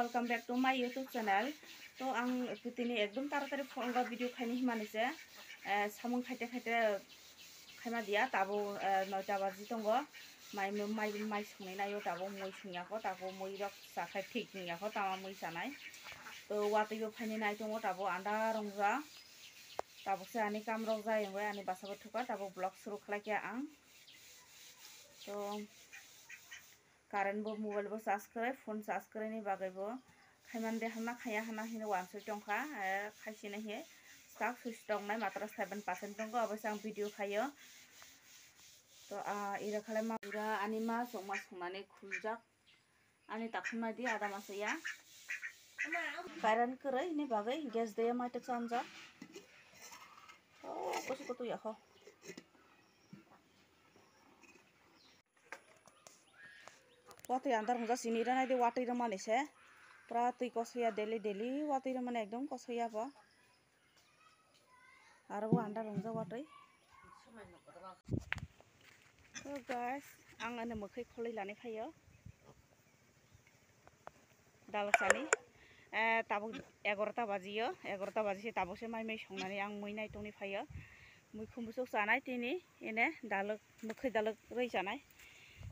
welcome back to my YouTube channel তো আমি একদম তাড়াতাড়ি ফোনগা ভিডিও খাইনি সিমানিছে সামুং খাইতে খাইতে খাইমা দিয়া তাবো নয়টা বাজি দঙ্গ মাই মাই মাই সঙ্গে নাই তাবো মই সঙ্গাকো তাকো মই জাখাই ঠিক নিয়াকো তামা মই জানাই তো ওয়াতেও ফাইনি নাই দঙ্গ তাবো আন্দা রংজা তাবসে আনি কাম রংজা এমবাই আনি বাসাবো ঠুকা তাবো ব্লগ শুরু খালাকে আং তো करेन्ट बो मल बो चार्ज खै फोन चार्ज खै बगै खे हाम खा हामी वान सी टा खासेन स्टाफ सुई त मात्र सेभेन पार्सेन्ट तपाईँ भिडियो खो या अनि मलाई खुझज अनि ति आधाम करै गरै बगै गेस दुम चन गएको পাতি আন্দার মজা চিনি নাই দে ওয়াটির মানিছে পুরা তুই কসইয়া ডেলি ডেলি ওয়াটির মানে একদম কসইয়া পা আর ও আন্ডার মজা ওয়াটই ও গাইস আং আনে মুখই খলি লানি খাইও দালসানি তাবু এগারোটা বাজিও এগারোটা বাজিছে তাবসে মাই মাই সঙ্গে আং মই নাই টনি ফাইও মুখ মুসক জানাই তিনি এনে দালক মুখে দালক রই জানায়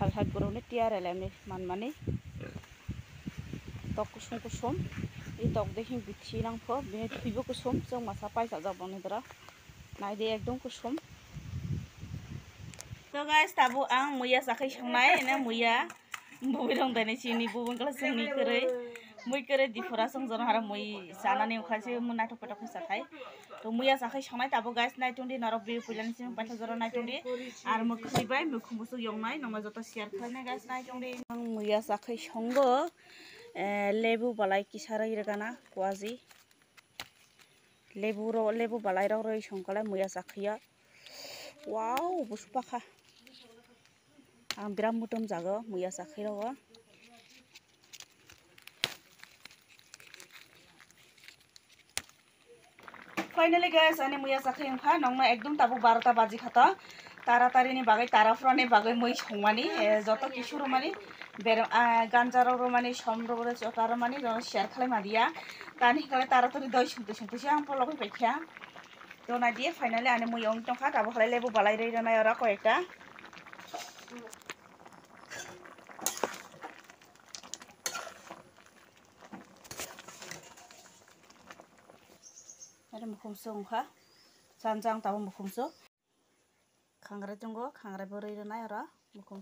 साराय बरौनो टियार एलायनो मानमाने टक कुसुम कुसुम এই টক দেখি বিথি নাংফ বিহে থুইব কুসুম जों मासा पायसा जाबावनो द्रा नायदे एकदम कुसुम তো গাইস তাবো आं मैया जाखाय संनाय ना मैया बबे दं दानि सिनि बबेनिखौ जोंनि गोरै মই কেৰে দীপৰা চংজন আৰু মই জানা নেও খাইছোঁ মোৰ নাইটো পেটৰ খুচা খাই তো মই আজি আশাই সোমাই তাব গাইছ নাই তুন্দি নৰব বিহু পুলিয়া নিছে মোৰ পাঁচ হাজাৰ নাই তুন্দি আৰু মোৰ খুচি পাই মোৰ খুমুচু য়ং নাই নমাই যত চিয়াৰ খাই নাই গাইছ নাই তুন্দি মই আজি আশাই সংগ লেবু বালাই কিছাৰ ইৰগানা কোৱাজি লেবু ৰ লেবু বালাই ৰ ৰৈ সংকালে মই আজি আশাইয়া ৱাও বুচু পাখা আৰু বিৰাট মুটম মই আজি আশাই ফাইনালি গেস আনি মুই জাখাই ওখা নংমা একদম তাবু বারোটা বাজি খাতা তাড়াতাড়িনি তারা তারাফ্রানি বাগাই মই সংমানি যত কিছু রোমানি বের রোমানি মানে সম্রবরে চটারও মানে শেয়ার খালে মারিয়া তানি খালে তাড়াতাড়ি দই শুনতে সে আমার লগে পেখিয়া তো না দিয়ে ফাইনালি আনে মুই অং টঙ্কা তাবু খালাই লেবু বালাই রই রানায় ওরা কয়েকটা আৰু মোখং অংখা জান জান তাব মোখং খাংৰাই দংগ খাংৰাই বৰৈ নাই আৰু মোখং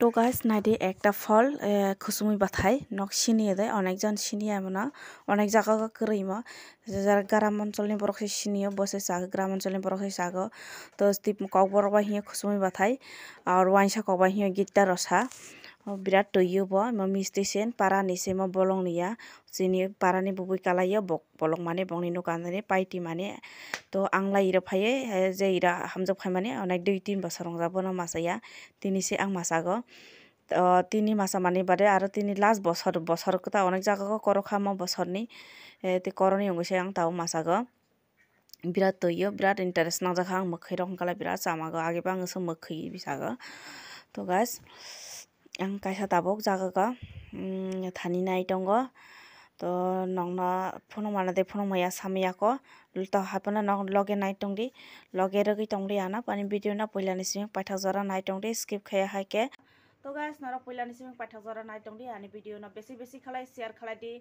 তো গাছ নাইদে একটা ফল খুসুমি বাথাই নক সিনিয়ে দেয় অনেকজন সিনিয়ে মানে অনেক জায়গা করেই যারা গ্রাম অঞ্চলের বরফে সিনিয়ে বসে সাগ গ্রাম অঞ্চলের বরফে সাগ তো কক বরবাহিয়ে খুসুমি বাথাই আর ওয়াইশা কক বাহিয়ে গিট্টা রসা स्टेशन पारानि त बिस्सन पारा नै सेम बलङनी पारा माने बलङ मे बङ्गे नो गे पैति मे तह अङ्गलाई या हामी अनि दुई तिन बसर रोजा नाइनै आउँ तिनि मासा माने मे आरो तिनि लास्ट बोसोर बसरको त अनेक जागाखौ कर' बोसोरनि जगको करो खा मो बसर नि करोने अङैसै त मत दुई विरान्ट्रेस्ट नजा अब मैख रङकालै विम आगेबा अस मै वि त गा ang kaisa tabok jaga ga thani nai tongo to nongna phono mana de phono maya samiya ko lta hapana nong loge nai tongdi loge ra gi tongdi ana pani video na poila ni sing paitha jara nai tongdi skip khaya hai ke to guys nara poila ni sing paitha jara nai tongdi ani video na besi besi khalai share khalai di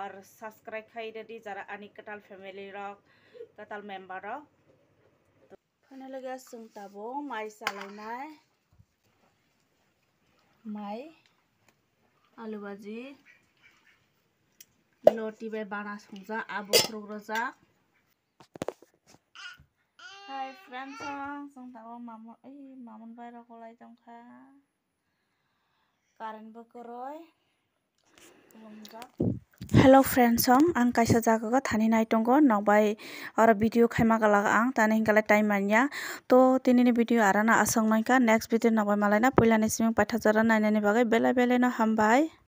ar subscribe khai re di jara ani katal family ra katal member ra phone lagas sung tabo mai salai nai मै आलु भाजी लटिबाय बाना अब आब ख्रग्रोजा हाय friends जों मामन मामोन ओइ मामोन बायरा गलाय दंखा कारेन्टबो हेलो फ्रेंड्स हम आं कैसा जगह थानी नाइट नई और भिडियो खाइमा का आं तीन हिंगे टाइम मानी तो तीन भिडियो आरोना आसंगा नेक्स्ट भिडियो नाई मालाई ना पैलानी पाठा जरा नाइन बेला बेले ना हम